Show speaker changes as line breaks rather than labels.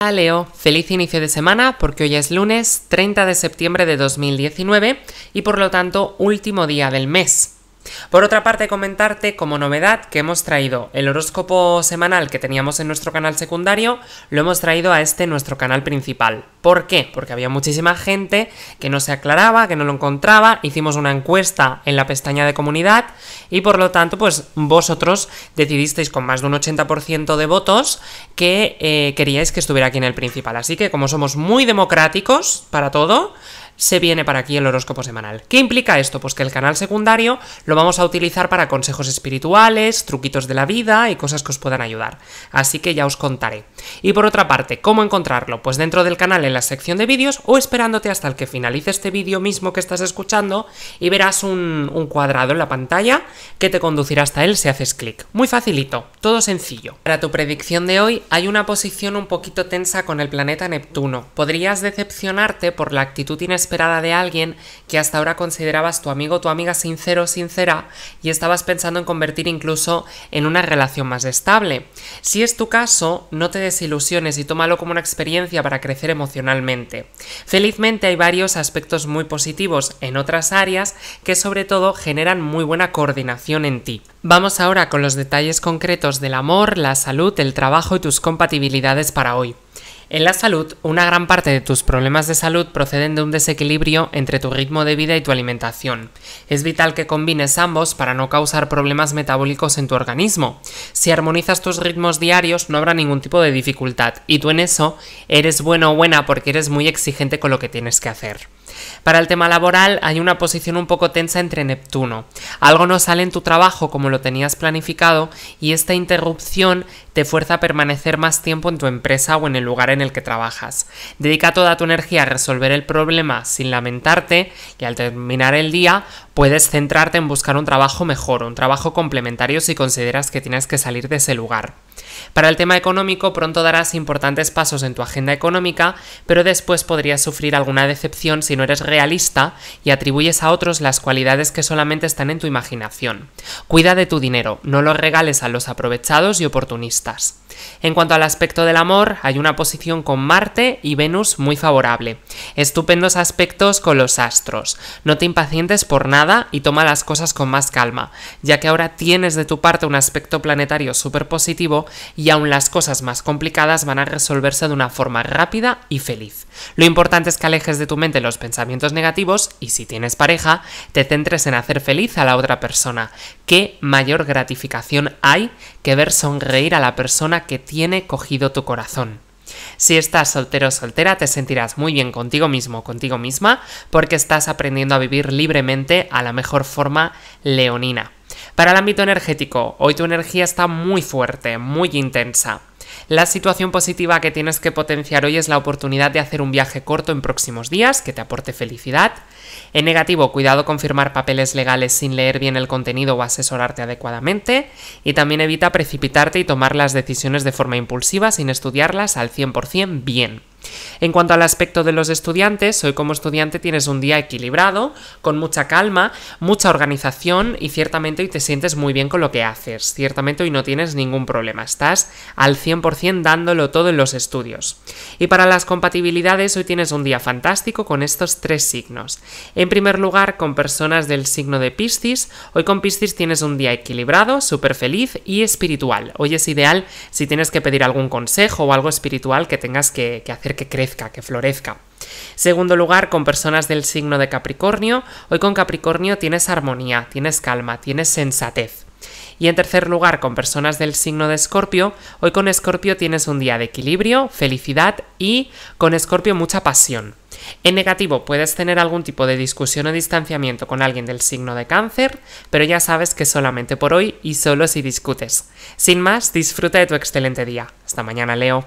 Hola Leo, feliz inicio de semana porque hoy es lunes 30 de septiembre de 2019 y por lo tanto último día del mes. Por otra parte, comentarte como novedad que hemos traído el horóscopo semanal que teníamos en nuestro canal secundario, lo hemos traído a este nuestro canal principal. ¿Por qué? Porque había muchísima gente que no se aclaraba, que no lo encontraba, hicimos una encuesta en la pestaña de comunidad y por lo tanto, pues vosotros decidisteis con más de un 80% de votos que eh, queríais que estuviera aquí en el principal. Así que como somos muy democráticos para todo, se viene para aquí el horóscopo semanal. ¿Qué implica esto? Pues que el canal secundario lo vamos a utilizar para consejos espirituales, truquitos de la vida y cosas que os puedan ayudar. Así que ya os contaré. Y por otra parte, ¿cómo encontrarlo? Pues dentro del canal en la sección de vídeos o esperándote hasta el que finalice este vídeo mismo que estás escuchando y verás un, cuadrado en la pantalla que te conducirá hasta él si haces clic. Muy facilito, todo sencillo. Para tu predicción de hoy hay una posición un poquito tensa con el planeta Neptuno. Podrías decepcionarte por la actitud inesperada esperada de alguien que hasta ahora considerabas tu amigo o tu amiga sincero o sincera y estabas pensando en convertir incluso en una relación más estable. Si es tu caso, no te desilusiones y tómalo como una experiencia para crecer emocionalmente. Felizmente hay varios aspectos muy positivos en otras áreas que sobre todo generan muy buena coordinación en ti. Vamos ahora con los detalles concretos del amor, la salud, el trabajo y tus compatibilidades para hoy. En la salud, una gran parte de tus problemas de salud proceden de un desequilibrio entre tu ritmo de vida y tu alimentación. Es vital que combines ambos para no causar problemas metabólicos en tu organismo. Si armonizas tus ritmos diarios no habrá ningún tipo de dificultad y tú en eso eres bueno o buena porque eres muy exigente con lo que tienes que hacer. Para el tema laboral hay una posición un poco tensa entre Neptuno. Algo no sale en tu trabajo como lo tenías planificado y esta interrupción te fuerza a permanecer más tiempo en tu empresa o en el lugar en el que trabajas. Dedica toda tu energía a resolver el problema sin lamentarte y al terminar el día puedes centrarte en buscar un trabajo mejor, un trabajo complementario si consideras que tienes que salir de ese lugar. Para el tema económico pronto darás importantes pasos en tu agenda económica, pero después podrías sufrir alguna decepción si no eres realista y atribuyes a otros las cualidades que solamente están en tu imaginación. Cuida de tu dinero, no lo regales a los aprovechados y oportunistas. En cuanto al aspecto del amor, hay una posición con Marte y Venus muy favorable. Estupendos aspectos con los astros. No te impacientes por nada y toma las cosas con más calma, ya que ahora tienes de tu parte un aspecto planetario súper positivo y aún las cosas más complicadas van a resolverse de una forma rápida y feliz. Lo importante es que alejes de tu mente los pensamientos negativos y si tienes pareja, te centres en hacer feliz a la otra persona. ¿Qué mayor gratificación hay que ver sonreír a la persona que tiene cogido tu corazón. Si estás soltero o soltera, te sentirás muy bien contigo mismo o contigo misma porque estás aprendiendo a vivir libremente a la mejor forma leonina. Para el ámbito energético, hoy tu energía está muy fuerte, muy intensa. La situación positiva que tienes que potenciar hoy es la oportunidad de hacer un viaje corto en próximos días que te aporte felicidad. En negativo, cuidado con firmar papeles legales sin leer bien el contenido o asesorarte adecuadamente. Y también evita precipitarte y tomar las decisiones de forma impulsiva sin estudiarlas al 100% bien. En cuanto al aspecto de los estudiantes, hoy como estudiante tienes un día equilibrado, con mucha calma, mucha organización y ciertamente hoy te sientes muy bien con lo que haces. Ciertamente hoy no tienes ningún problema, estás al 100% dándolo todo en los estudios. Y para las compatibilidades, hoy tienes un día fantástico con estos tres signos. En primer lugar, con personas del signo de Piscis, hoy con Piscis tienes un día equilibrado, súper feliz y espiritual. Hoy es ideal si tienes que pedir algún consejo o algo espiritual que tengas que, hacer que crezca que florezca. Segundo lugar, con personas del signo de Capricornio, hoy con Capricornio tienes armonía, tienes calma, tienes sensatez. Y en tercer lugar, con personas del signo de Escorpio, hoy con Escorpio tienes un día de equilibrio, felicidad y con Escorpio mucha pasión. En negativo, puedes tener algún tipo de discusión o distanciamiento con alguien del signo de cáncer, pero ya sabes que solamente por hoy y solo si discutes. Sin más, disfruta de tu excelente día. Hasta mañana, Leo.